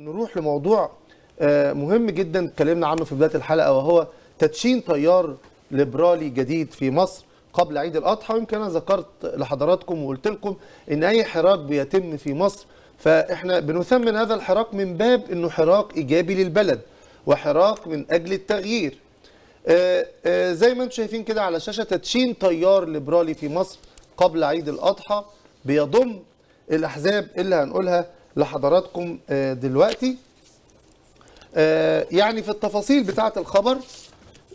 نروح لموضوع آه، مهم جدا اتكلمنا عنه في بدايه الحلقه وهو تدشين تيار ليبرالي جديد في مصر قبل عيد الاضحى ويمكن انا ذكرت لحضراتكم وقلت لكم ان اي حراك بيتم في مصر فاحنا بنثمن هذا الحراك من باب انه حراك ايجابي للبلد وحراك من اجل التغيير آه، آه، زي ما انتم شايفين كده على الشاشه تدشين تيار ليبرالي في مصر قبل عيد الاضحى بيضم الاحزاب اللي هنقولها لحضراتكم آه، دلوقتي آه، يعني في التفاصيل بتاعة الخبر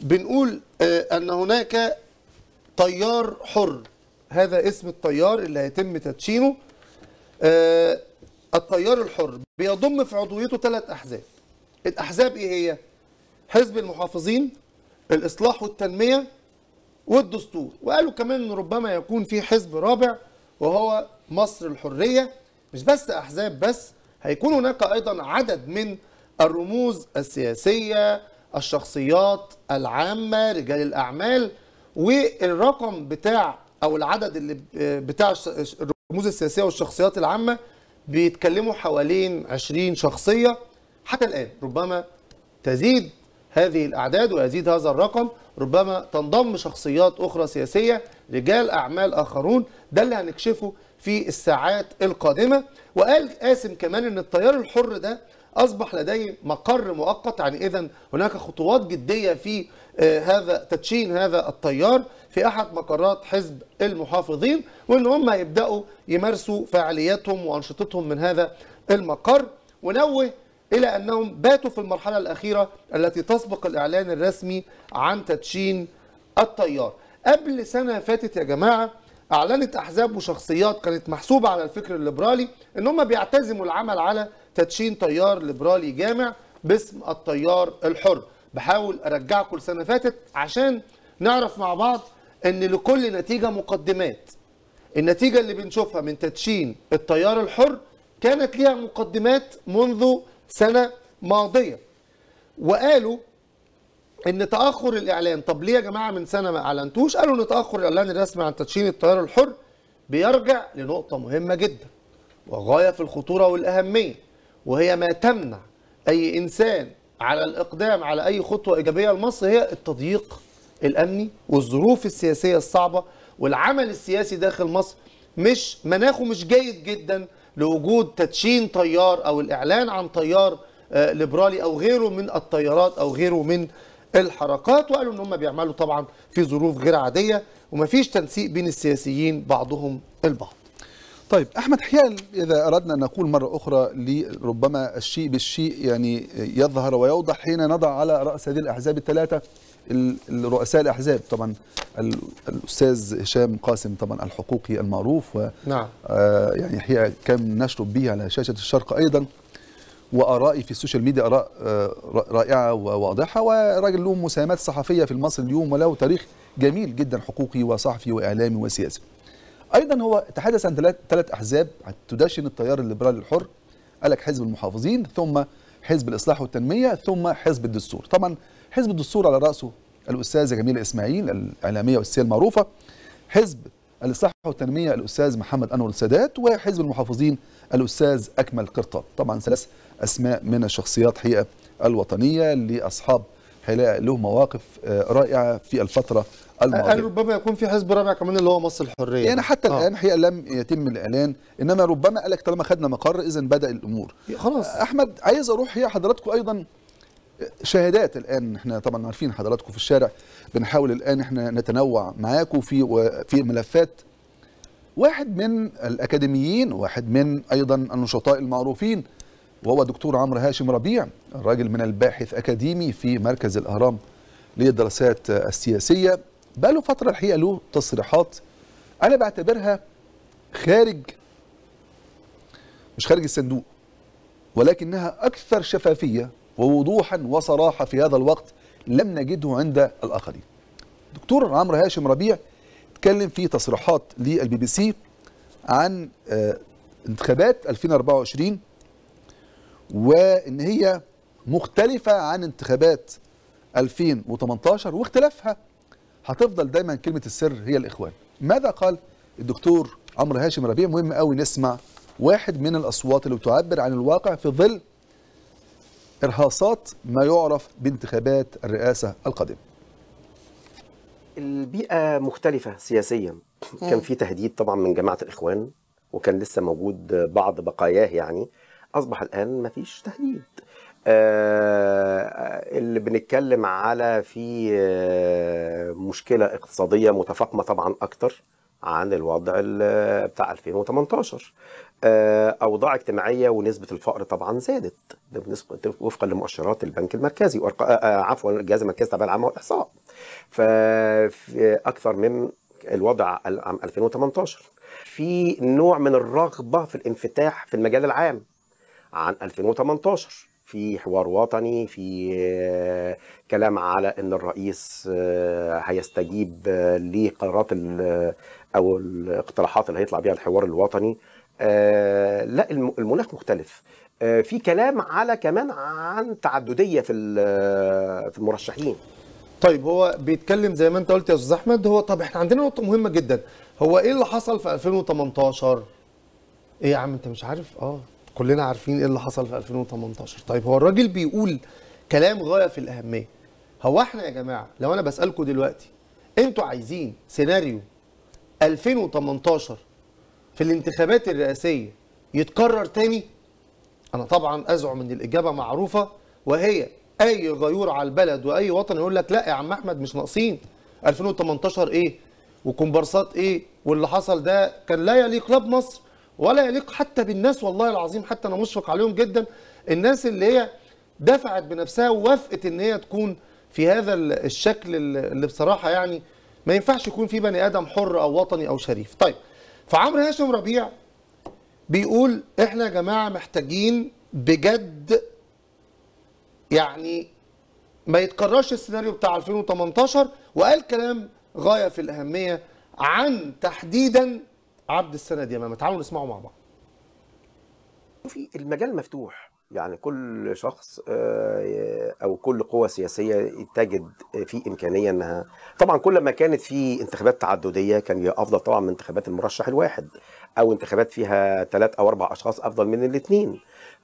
بنقول آه، أن هناك طيار حر هذا اسم الطيار اللي هيتم تدشينه الطيار الحر بيضم في عضويته ثلاث أحزاب الأحزاب إيه هي؟ حزب المحافظين الإصلاح والتنمية والدستور وقالوا كمان أن ربما يكون في حزب رابع وهو مصر الحرية مش بس احزاب بس هيكون هناك ايضا عدد من الرموز السياسيه الشخصيات العامه رجال الاعمال والرقم بتاع او العدد اللي بتاع الرموز السياسيه والشخصيات العامه بيتكلموا حوالين 20 شخصيه حتى الان ربما تزيد هذه الاعداد ويزيد هذا الرقم ربما تنضم شخصيات اخرى سياسيه رجال أعمال آخرون ده اللي هنكشفه في الساعات القادمة وقال قاسم كمان أن التيار الحر ده أصبح لديه مقر مؤقت يعني إذا هناك خطوات جدية في آه، هذا تدشين هذا التيار في أحد مقرات حزب المحافظين وأن هم يبدأوا يمارسوا فعالياتهم وأنشطتهم من هذا المقر ونوه إلى أنهم باتوا في المرحلة الأخيرة التي تسبق الإعلان الرسمي عن تدشين التيار قبل سنه فاتت يا جماعه اعلنت احزاب وشخصيات كانت محسوبه على الفكر الليبرالي ان هم بيعتزموا العمل على تدشين تيار ليبرالي جامع باسم التيار الحر بحاول ارجعكم لسنه فاتت عشان نعرف مع بعض ان لكل نتيجه مقدمات النتيجه اللي بنشوفها من تدشين التيار الحر كانت ليها مقدمات منذ سنه ماضيه وقالوا ان تاخر الاعلان طب ليه يا جماعه من سنه ما اعلنتوش قالوا ان تاخر الاعلان الرسمي عن تدشين التيار الحر بيرجع لنقطه مهمه جدا وغايه في الخطوره والاهميه وهي ما تمنع اي انسان على الاقدام على اي خطوه ايجابيه لمصر هي التضييق الامني والظروف السياسيه الصعبه والعمل السياسي داخل مصر مش مناخه مش جيد جدا لوجود تدشين تيار او الاعلان عن تيار آه، ليبرالي او غيره من التيارات او غيره من الحركات وقالوا ان هم بيعملوا طبعا في ظروف غير عاديه ومفيش تنسيق بين السياسيين بعضهم البعض طيب احمد حيال اذا اردنا ان نقول مره اخرى لربما الشيء بالشيء يعني يظهر ويوضح حين نضع على راس هذه الاحزاب الثلاثه رؤساء الاحزاب طبعا الاستاذ هشام قاسم طبعا الحقوقي المعروف و نعم. آه يعني حقيقه كان نشرب به على شاشه الشرق ايضا وارائي في السوشيال ميديا اراء آه، رائعه وواضحه وراجل له مساهمات صحفيه في المصري اليوم وله تاريخ جميل جدا حقوقي وصحفي واعلامي وسياسي. ايضا هو تحدث عن ثلاث احزاب تدشن التيار الليبرالي الحر قال لك حزب المحافظين ثم حزب الاصلاح والتنميه ثم حزب الدستور. طبعا حزب الدستور على راسه الاستاذه جميله اسماعيل الاعلاميه والسياسيه المعروفه حزب الاصلاح والتنمية الأستاذ محمد أنور السادات وحزب المحافظين الأستاذ أكمل قرطة طبعا ثلاث أسماء من الشخصيات حقيقة الوطنية لأصحاب هيلاقي له مواقف آه، رائعه في الفتره الماضيه. يعني ربما يكون في حزب رابع كمان اللي هو مصر الحريه. يعني حتى آه. الان حقيقه لم يتم الاعلان انما ربما قال لك طالما خدنا مقر اذا بدا الامور. خلاص. احمد عايز اروح يا حضراتكم ايضا شهادات الان احنا طبعا عارفين حضراتكم في الشارع بنحاول الان احنا نتنوع معاكم في في ملفات واحد من الاكاديميين واحد من ايضا النشطاء المعروفين وهو دكتور عمرو هاشم ربيع الراجل من الباحث اكاديمي في مركز الاهرام للدراسات السياسيه بقى له فتره الحقيقه له تصريحات انا بعتبرها خارج مش خارج الصندوق ولكنها اكثر شفافيه ووضوحا وصراحة في هذا الوقت لم نجده عند الآخرين دكتور عمرو هاشم ربيع اتكلم في تصريحات للبي بي سي عن آه، انتخابات 2024 وان هي مختلفة عن انتخابات 2018 واختلافها هتفضل دايما كلمة السر هي الإخوان ماذا قال الدكتور عمرو هاشم ربيع مهم قوي نسمع واحد من الأصوات اللي بتعبر عن الواقع في ظل إرهاصات ما يعرف بانتخابات الرئاسة القادمة البيئة مختلفة سياسيا كان في تهديد طبعا من جماعة الإخوان وكان لسه موجود بعض بقاياه يعني أصبح الآن ما فيش تهديد آه اللي بنتكلم على في آه مشكلة اقتصادية متفاقمة طبعا أكتر عن الوضع بتاع 2018 آه، اوضاع اجتماعيه ونسبه الفقر طبعا زادت وفقا لمؤشرات البنك المركزي آه، آه، عفوا الجهاز المركزي التابع العامة والاحصاء فأكثر اكثر من الوضع عام 2018 في نوع من الرغبه في الانفتاح في المجال العام عن 2018 في حوار وطني في آه، كلام على ان الرئيس آه، هيستجيب آه، لقرارات او الاقتراحات اللي هيطلع بيها الحوار الوطني لا المناخ مختلف في كلام على كمان عن تعدديه في في المرشحين طيب هو بيتكلم زي ما انت قلت يا استاذ احمد هو طب احنا عندنا نقطه مهمه جدا هو ايه اللي حصل في 2018 ايه يا عم انت مش عارف اه كلنا عارفين ايه اللي حصل في 2018 طيب هو الراجل بيقول كلام غايه في الاهميه هو احنا يا جماعه لو انا بسالكم دلوقتي انتوا عايزين سيناريو 2018 في الانتخابات الرئاسيه يتكرر تاني انا طبعا ازعم ان الاجابه معروفه وهي اي غيور على البلد واي وطن يقول لك لا يا عم احمد مش ناقصين 2018 ايه وكمبارسات ايه واللي حصل ده كان لا يليق لا بمصر ولا يليق حتى بالناس والله العظيم حتى انا مشفق عليهم جدا الناس اللي هي دفعت بنفسها ووافقت ان هي تكون في هذا الشكل اللي بصراحه يعني ما ينفعش يكون في بني ادم حر او وطني او شريف طيب فعمرو هاشم ربيع بيقول احنا يا جماعه محتاجين بجد يعني ما يتكررش السيناريو بتاع 2018 وقال كلام غايه في الاهميه عن تحديدا عبد السند ماما تعالوا نسمعه مع بعض في المجال مفتوح يعني كل شخص آه، او كل قوى سياسيه تجد في امكانيه انها طبعا كل ما كانت في انتخابات تعدديه كان افضل طبعا من انتخابات المرشح الواحد او انتخابات فيها ثلاث او اربع اشخاص افضل من الاثنين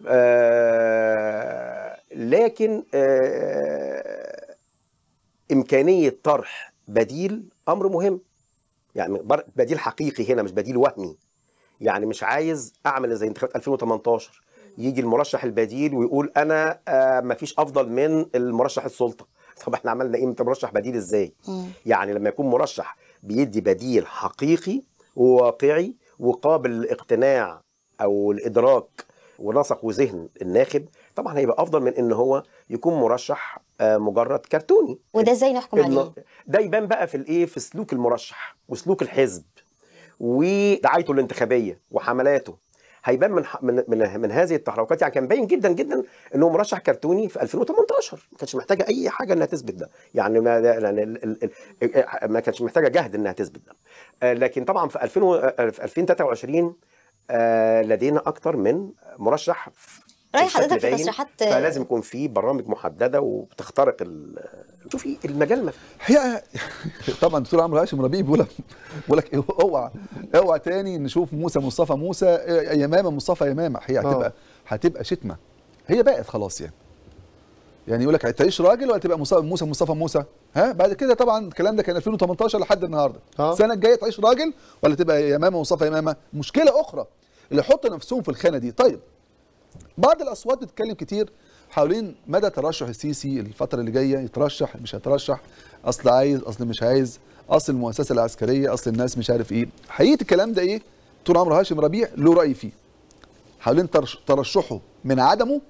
آه، لكن آه، امكانيه طرح بديل امر مهم يعني بديل حقيقي هنا مش بديل وهمي يعني مش عايز اعمل زي انتخابات 2018 يجي المرشح البديل ويقول انا آه فيش افضل من المرشح السلطه طب احنا عملنا ايه انت مرشح بديل ازاي يعني لما يكون مرشح بيدي بديل حقيقي وواقعي وقابل للاقتناع او الادراك ولصقوا ذهن الناخب طبعا هيبقى افضل من ان هو يكون مرشح آه، مجرد كرتوني وده ازاي نحكم عليه ده يبان بقى في الايه في سلوك المرشح وسلوك الحزب ودعايته الانتخابيه وحملاته هيبان من من من, من هذه التحركات يعني كان باين جدا جدا انه مرشح كرتوني في 2018 ما كانش محتاجه اي حاجه انها تثبت ده يعني ما آه، ما كانش محتاجه جهد انها تثبت ده آه، لكن طبعا في 2000 في 2023 آه، لدينا اكثر من مرشح رايح حضرتك في ترشيحات فلازم يكون في برامج محدده وبتخترق ال... شوفي المجال ما هي طبعا دكتور عمرو هاشم ربيع بيقول بيقول لك اوعى اوعى تاني نشوف موسى مصطفى موسى يمامه مصطفى يمامه هي هتبقى آه. هتبقى شتمه هي بقت خلاص يعني يعني يقول لك هتعيش راجل ولا تبقى موسى موسى مصطفى موسى ها بعد كده طبعا الكلام ده كان 2018 لحد النهارده آه. السنه الجايه تعيش راجل ولا تبقى يمامه مصطفى يمامه مشكله اخرى اللي يحطوا نفسهم في الخانه دي طيب بعض الاصوات بتتكلم كتير حوالين مدى ترشح السيسي الفتره اللي جايه يترشح مش هيترشح اصل عايز اصل مش عايز اصل المؤسسه العسكريه اصل الناس مش عارف ايه حقيقه الكلام ده ايه طول عمرو هاشم ربيع له راي فيه حوالين ترشحه من عدمه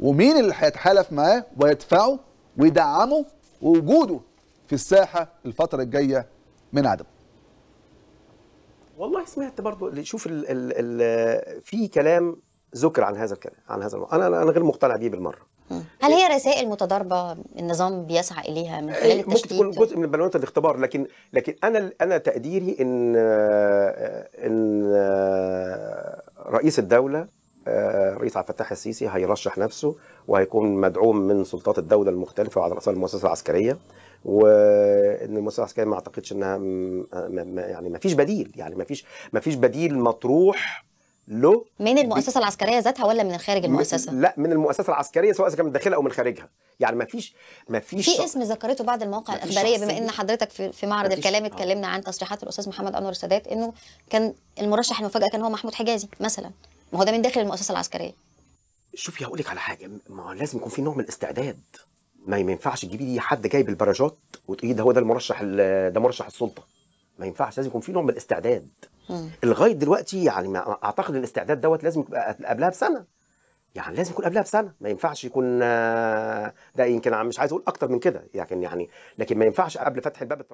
ومين اللي هيتحالف معاه ويدفعه ويدعمه ووجوده في الساحه الفتره الجايه من عدمه والله سمعت برضو شوف ال ال ال في كلام ذكر عن هذا الكلام عن هذا انا انا غير مقتنع بيه بالمره هل هي رسائل متضاربه النظام بيسعى اليها من خلال التشكيل ممكن تكون جزء من بنوات الاختبار لكن لكن انا انا تقديري ان ان رئيس الدوله الرئيس آه، عبد الفتاح السيسي هيرشح نفسه وهيكون مدعوم من سلطات الدوله المختلفه وعلى راسها المؤسسه العسكريه وان المؤسسه العسكريه ما اعتقدش انها م... م... يعني ما فيش بديل يعني ما فيش ما فيش بديل مطروح له من المؤسسه العسكريه ذاتها ولا من خارج المؤسسه؟ لا من المؤسسه العسكريه سواء كان من داخلها او من خارجها، يعني ما فيش ما فيش في اسم ذكرته بعض المواقع الاخباريه بما ان حضرتك في في معرض الكلام آه. اتكلمنا عن تصريحات الاستاذ محمد انور السادات انه كان المرشح المفاجاه كان هو محمود حجازي مثلا ما هو ده من داخل المؤسسه العسكريه شوفي هقول لك على حاجه ما هو لازم يكون في نوع من الاستعداد ما ينفعش تجيبي لي حد جايب البراجات وتقولي إيه، ده هو ده المرشح ده مرشح السلطه ما ينفعش لازم يكون في نوع من الاستعداد لغايه دلوقتي يعني اعتقد الاستعداد دوت لازم يبقى قبلها بسنه يعني لازم يكون قبلها بسنه ما ينفعش يكون آه، ده يمكن مش عايز اقول اكتر من كده يعني يعني لكن ما ينفعش قبل فتح الباب